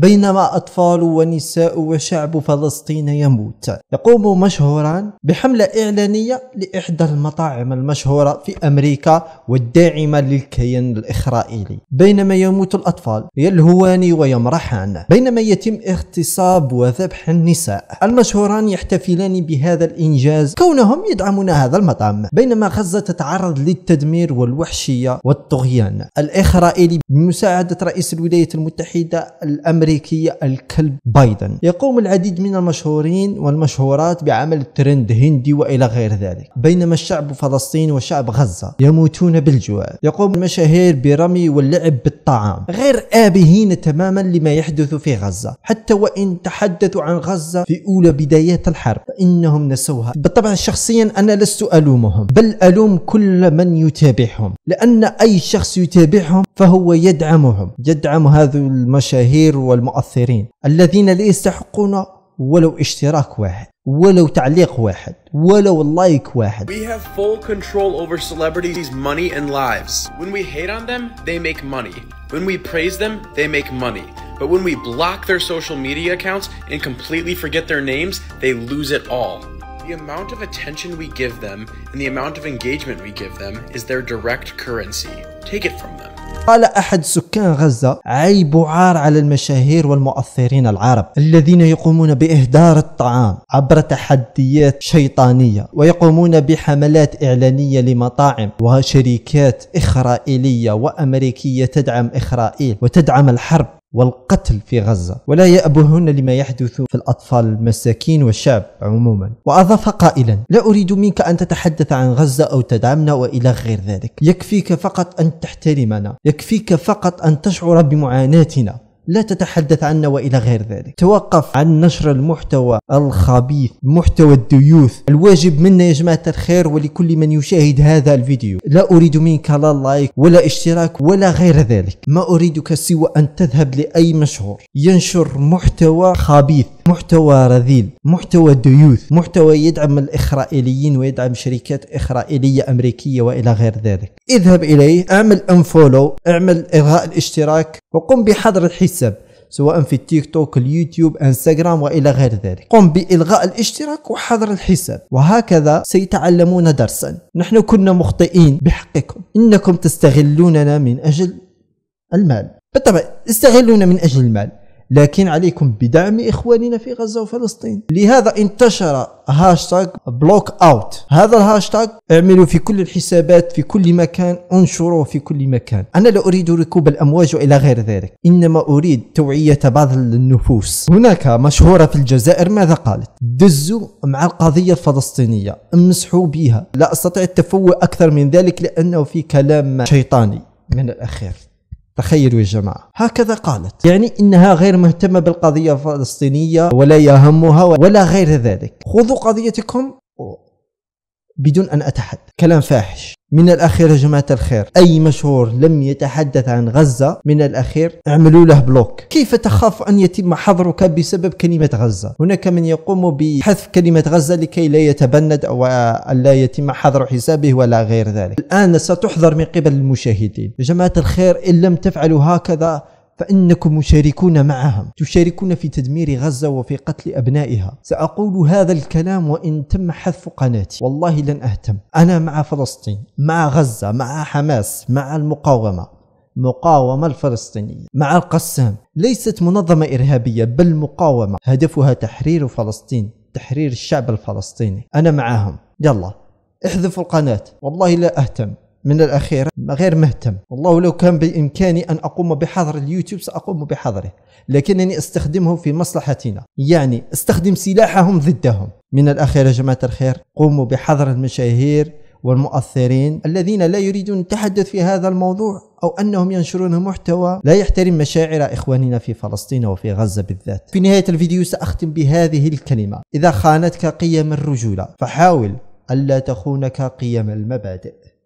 بينما أطفال ونساء وشعب فلسطين يموت يقوم مشهورا بحملة إعلانية لإحدى المطاعم المشهورة في أمريكا والداعمة للكيان الإسرائيلي بينما يموت الأطفال يلهوان ويمرحان بينما يتم اغتصاب وذبح النساء المشهوران يحتفلان بهذا الإنجاز كونهم يدعمون هذا المطعم بينما غزة تتعرض للتدمير والوحشية والطغيان الإسرائيلي بمساعدة رئيس الولايات المتحدة الأمريكية الأمريكية الكلب بايدن يقوم العديد من المشهورين والمشهورات بعمل ترند هندي وإلى غير ذلك بينما الشعب فلسطين وشعب غزة يموتون بالجوع يقوم المشاهير برمي واللعب بالطعام غير آبهين تماما لما يحدث في غزة حتى وإن تحدثوا عن غزة في أولى بدايات الحرب فإنهم نسوها بالطبع شخصيا أنا لست ألومهم بل ألوم كل من يتابعهم لأن أي شخص يتابعهم فهو يدعمهم يدعم هذو المشاهير والمؤثرين الذين لا يستحقون ولو اشتراك واحد ولو تعليق واحد ولو لايك واحد We have full control over celebrities money and lives When we hate on them they make money When we praise them they make money But when we block their social media accounts and completely forget their names they lose it all The amount of attention we give them and the amount of engagement we give them is their direct currency. Take it from them. قال أحد سكان غزة عيب عار على المشاهير والمؤثرين العرب الذين يقومون بإهدار الطعام عبر تحديات شيطانية ويقومون بحملات إعلانية لمطاعم وشركات إخرائيلية وأمريكية تدعم إخرائيل وتدعم الحرب والقتل في غزة ولا يأبهن لما يحدث في الأطفال المساكين والشعب عموما وأضاف قائلا لا أريد منك أن تتحدث عن غزة أو تدعمنا وإلى غير ذلك يكفيك فقط أن تحترمنا يكفيك فقط أن تشعر بمعاناتنا لا تتحدث عنا والى غير ذلك توقف عن نشر المحتوى الخبيث محتوى الديوث الواجب منا يا جماعه الخير ولكل من يشاهد هذا الفيديو لا اريد منك لا لايك ولا اشتراك ولا غير ذلك ما اريدك سوى ان تذهب لاي مشهور ينشر محتوى خبيث محتوى رذيل محتوى ديوث محتوى يدعم الإخرائيليين ويدعم شركات إخرائيلية أمريكية وإلى غير ذلك اذهب إليه اعمل انفولو اعمل إلغاء الاشتراك وقم بحظر الحساب سواء في التيك توك اليوتيوب انستغرام والى غير ذلك قم بالغاء الاشتراك وحظر الحساب وهكذا سيتعلمون درسا نحن كنا مخطئين بحقكم انكم تستغلوننا من اجل المال بالطبع استغلونا من اجل المال لكن عليكم بدعم إخواننا في غزة وفلسطين لهذا انتشر هاشتاغ بلوك أوت هذا الهاشتاغ اعملوا في كل الحسابات في كل مكان انشروه في كل مكان أنا لا أريد ركوب الأمواج إلى غير ذلك إنما أريد توعية بعض النفوس هناك مشهورة في الجزائر ماذا قالت دزوا مع القضية الفلسطينية امسحوا بها لا أستطيع التفوه أكثر من ذلك لأنه في كلام شيطاني من الأخير تخيلوا يا جماعة هكذا قالت يعني إنها غير مهتمة بالقضية الفلسطينية ولا يهمها ولا غير ذلك خذوا قضيتكم بدون أن أتحد كلام فاحش من الاخير يا جماعه الخير اي مشهور لم يتحدث عن غزه من الاخير اعملوا له بلوك كيف تخاف ان يتم حظرك بسبب كلمه غزه هناك من يقوم بحذف كلمه غزه لكي لا يتبند او لا يتم حظر حسابه ولا غير ذلك الان ستحظر من قبل المشاهدين يا جماعه الخير ان لم تفعلوا هكذا فإنكم مشاركون معهم تشاركون في تدمير غزة وفي قتل أبنائها سأقول هذا الكلام وإن تم حذف قناتي والله لن أهتم أنا مع فلسطين مع غزة مع حماس مع المقاومة المقاومة الفلسطينية مع القسام ليست منظمة إرهابية بل مقاومة هدفها تحرير فلسطين تحرير الشعب الفلسطيني أنا معاهم يلا احذفوا القناة والله لا أهتم من الأخير غير مهتم والله لو كان بإمكاني أن أقوم بحظر اليوتيوب سأقوم بحظره لكنني أستخدمه في مصلحتنا يعني أستخدم سلاحهم ضدهم من الأخير يا جماعة الخير قوموا بحظر المشاهير والمؤثرين الذين لا يريدون التحدث في هذا الموضوع أو أنهم ينشرون محتوى لا يحترم مشاعر إخواننا في فلسطين وفي غزة بالذات في نهاية الفيديو سأختم بهذه الكلمة إذا خانتك قيم الرجولة فحاول ألا تخونك قيم المبادئ